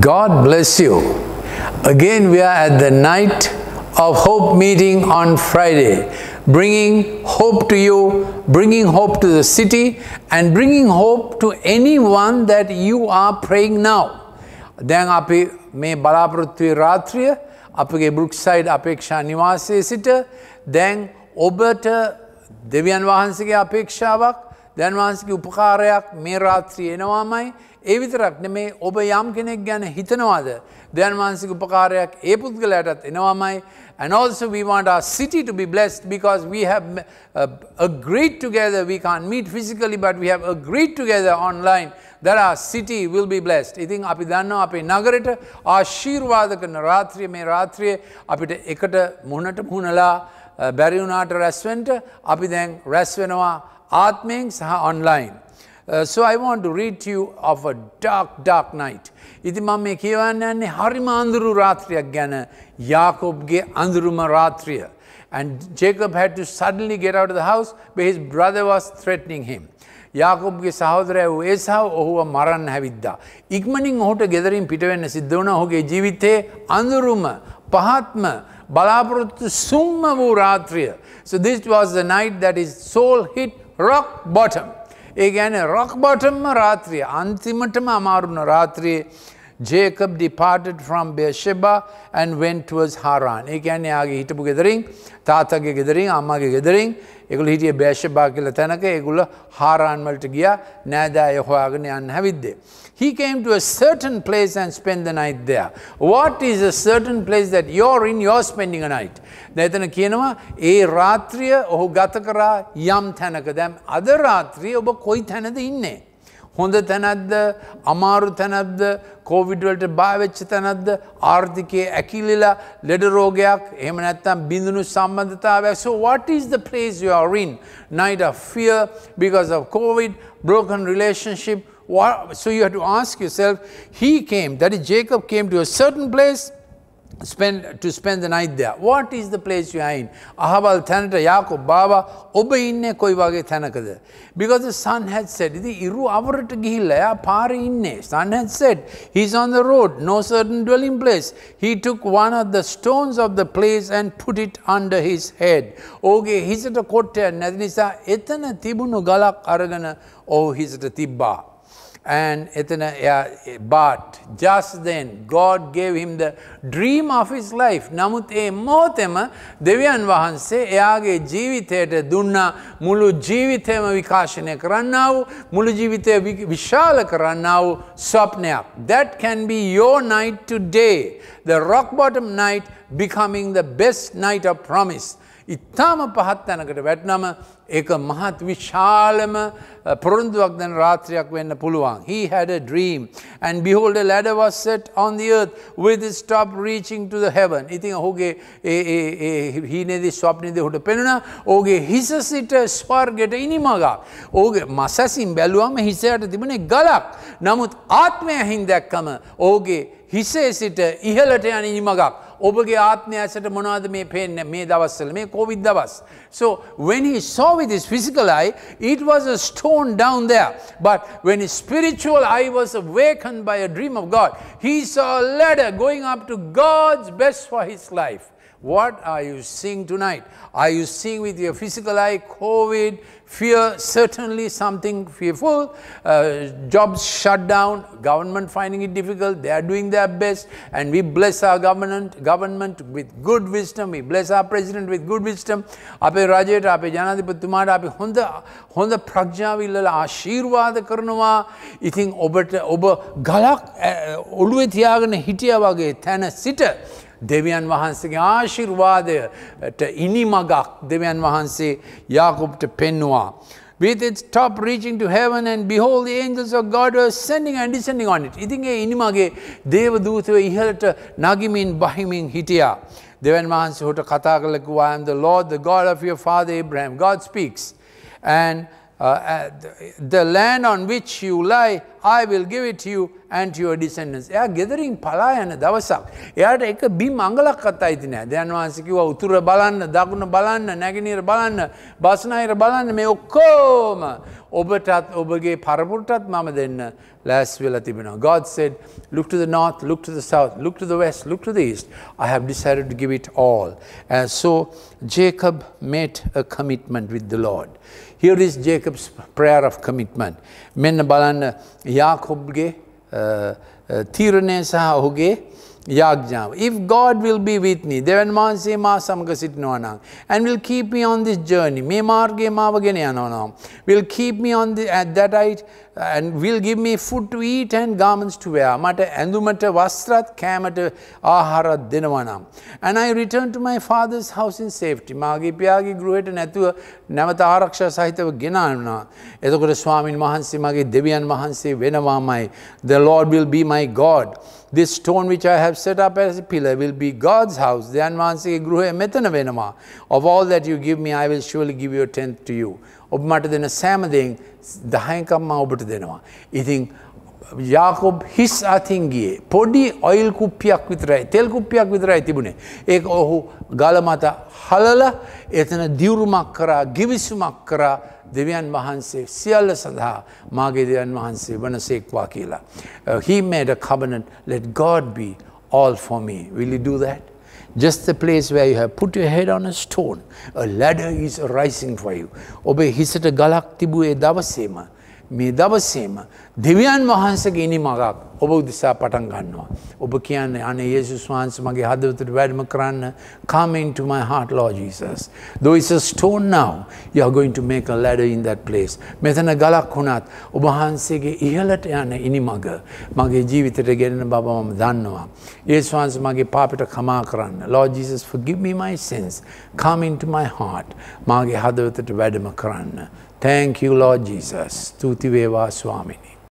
God bless you. Again, we are at the night of hope meeting on Friday, bringing hope to you, bringing hope to the city, and bringing hope to anyone that you are praying now. දැන් අපි මේ බලාපොරොත්තුවේ රාත්‍රිය අපගේ බෘක්සයිඩ් අපේක්ෂා නිවාසය sita, දැන් ඔබට දෙවියන් වහන්සගේ අපේක්ෂාවක් දැන්වහන්සගේ උපකාරයක් මේ රාත්‍රී එනවාමයි ඒ විතරක් නෙමේ ඔබ යම් කෙනෙක් ගැන හිතනවාද දැන්වහන්සික උපකාරයක් ඒ පුද්ගලයටත් එනවාමයි and also we want our city to be blessed because we have uh, agreed together we can't meet physically but we have agreed together online that our city will be blessed ඉතින් අපි දන්නවා අපේ නගරට ආශීර්වාද කරන රාත්‍රිය මේ රාත්‍රිය අපිට එකට මුහුණට මුහුණලා බැරිවුනාට රැස්වෙන්ට අපි දැන් රැස් වෙනවා Art means online. Uh, so I want to read to you of a dark, dark night. ඉති මම මේ කියවන්න යන්නේ හරිම අඳුරු රාත්‍රියක් ගැන And Jacob had to suddenly get out of the house, but his brother was threatening him. යාකොබ්ගේ සහෝදරය වූ ඒසාව ඔහුව මරන්න හැවිද්දා. ඉක්මනින් ඔහුට ගෙදරින් පිටවෙන්න සිද්ධ වන ඔහුගේ ජීවිතයේ අඳුරුම So this was the night that his soul hit rock bottom. ඒ ගැන රොක් බොටම්ම රාත්‍රිය අන්තිමටම අමාරුණ රාත්‍රයේ Jacob departed from Beersheba and went towards Haran. ඒ කියන්නේ ආගේ හිටපු ගෙදරින් තාත්තගේ ගෙදරින් අම්මගේ ගෙදරින් ඒගොල්ලෝ හිටියේ බේෂබා කියලා Haran ඒගොල්ලෝ හාරාන් වලට ගියා නෑදෑය He came to a certain place and spent the night there. What is a certain place that you're in, you're spending a night? දැතන කියනවා ඒ රාත්‍රිය ඔහු ගත කරා යම් තැනක දැම් අද රාත්‍රිය ඔබ කොයි තැනද හොඳ තැනැද්ද අමාරු තැනැද්ද Covid කෝවිඩ් වලට බාවෙච්ච තැනක්ද ආර්ථිකයේ ඇකිලිලා ලෙඩ රෝගයක් එහෙම නැත්නම් බිඳුණු සම්බන්ධතාවයක් so what is the place you are in night of fear because of covid broken relationship so you have to ask yourself he came that is jacob came to a certain place spend, to spend the night there. What is the place you are in? Ahabal Tanata yako baba oba inne koi wage thanakada. Because the son had said, Idi iru avarata gihillaya pari inne. Son had said, he's on the road, no certain dwelling place. He took one of the stones of the place and put it under his head. Oge hisata kottaya nadinisa etana tibunu galak aragana. Oh, hisata tibba. and එතන but just then God gave him the dream of his life. නමුත් ඒ මෝතෙම දෙවියන් වහන්සේ එයාගේ ජීවිතයට දුන්නා මුළු ජීවිතයම විකාශනය කරන්නාව මුළු ජීවිතය විශාල කරන්නාව ස්වප්නයක්. That can be your night today. The rock bottom night becoming the best night of promise. ඉත්තාම පහත් තැනකට වැටනම ඒක මහත් විශාලම පොරුන්දුවක් දැන රාත්‍රයක් වෙන්න පුළුවන්. He had a dream. And behold, a ladder was set on the earth with its top reaching to the heaven. ඉතින් ඔහුගේ හීනේදී ස්වප්නයේදී ඔහුට පෙනුණා. ඔහුගේ හිස සිට ස්වර්ගයට ඉනිමගක්. ඔහුගේ මසැසින් බැලුවම හිසයට තිබුණේ ගලක්. නමුත් ආත්මය හින් දැක්කම ඔහුගේ හිසේ සිට ඉහලට යන ඉනිමගක්. ඔබගේ ආත්මය ඇසට මොනවාද මේ පෙන්න මේ දවස්සල මේ කෝවිද දවස්. So when he saw with his physical eye, it was a stone down there. But when his spiritual eye was awakened by a dream of God, he saw a ladder going up to God's best for his life. What are you seeing tonight? Are you seeing with your physical eye COVID, fear, certainly something fearful, uh, jobs shut down, government finding it difficult, they are doing their best and we bless our government, government with good wisdom, we bless our president with good wisdom. අපේ Rajat, අපේ ජනාධිපතිතුමාට අපි හොඳ Honda, ප්‍රඥාවිල්ලල ආශීර්වාද කරනවා ඉතින් ඔබට ඔබ ගලක් ඔළුවේ තියාගෙන හිටිය වගේ තැන සිට දෙවියන් වහන්සේගේ ආශිර්වාදයට ඉනිමගක් දෙවියන් වහන්සේ යාකුප්ට පෙන්නවා. with its top reaching to heaven and behold the angels of God were ascending and descending on it. You ඒ ඉනිමගේ දේවදූතව ඉහළට nagimin bahimin hitiya. Devan වහන්සේ හොට කතා I am the Lord the God of your father Abraham. God speaks and uh, uh the land on which you lie I will give it to you and your descendants. එයා ගෙදරින් පලා යන දවසක්. එයාට එක බිම් අඟලක් කතා ඉති නෑ දැන් වහන්සේ කිව්වා උතුර බලන්න, දකුණ බලන්න, නැගෙනහිර බලන්න, බස්නාහිර බලන්න මේ ඔක්කොම ඔබටත් ඔබගේ පරපුරටත් මම දෙන්න ලෑස් වෙලා තිබෙනවා. God said, look to the north, look to the south, look to the west, look to the east. I have decided to give it all. And so Jacob made a commitment with the Lord. Here is Jacob's prayer of commitment. මෙන්න බලන්න ge. තීරණය සහ ඔහුගේ If God will be with me, දෙවන් වහන්සේ මා සමග සිටිනවා නම් and will keep me on this journey. මේ මාර්ගයේ මාව ගෙන යනවා නම් will keep me on the, at that height and will give me food to eat and garments to wear. Mata endumata vastrat kamata aharat dinavanam. And I return to my father's house in safety. මාගේ පියාගේ ගෘහයට නැතුව නැවත ආරක්ෂා සහිතව ගෙනාන්නා. එතකොට Mahanshi magi Devi දෙවියන් Mahanshi වෙනවාමයි. The Lord will be my God. This stone which I have set up as a pillar will be God's house. The වහන්සේගේ ගෘහය මෙතන Of all that you give me, I will surely give your tenth to you. ඔබ මට දෙන සෑමදයෙන් දහයකම්ම ඔබට දෙනවා. ඉතිං යාකොබ් හිස් අතින්ගේ පොඩි ඔයිල් කුප්පියක් විතරයි තෙල් කුප්පියක් විතරයි තිබුණේ ඒක ඔහු ගලමත හලල එතන දියුරුමක් කරා ගිවිසුමක් කරා දෙවියන් වහන්සේ සියල්ල සඳහා මාගේ දෙවන් වහන්සේ වනසේක්වා කියලා. Uh, he made a covenant let God be all for me. Will you do that? Just the place where you have put your head on a stone, a ladder is rising for you. ඔබේ galak tibu තිබුවේ davasema. මේ දවස්සේම දෙවියන් වහන්සගේ ඉනි මගක් ඔබ උදෙසා පටන් ගන්නවා. ඔබ කියන්න අන ඒසුස් වහන්ස මගේ හදවතට වැඩම කරන්න coming to my heart Lord Jesus. Though it's a stone now, you are going to make a ladder in that place. මෙතන ගලක් වුණත් ඔබ වහන්සේගේ ඉහළට යන ඉනි මග මගේ ජීවිතයට ගෙනෙන බව මම දන්නවා. ඒසුස් වහන්ස මගේ පාපට කමා කරන්න. Lord Jesus forgive me my sins. Come into my heart. මාගේ හදවතට වැඩම කරන්න. Thank you, Lord Jesus. Tutiveva Swamini.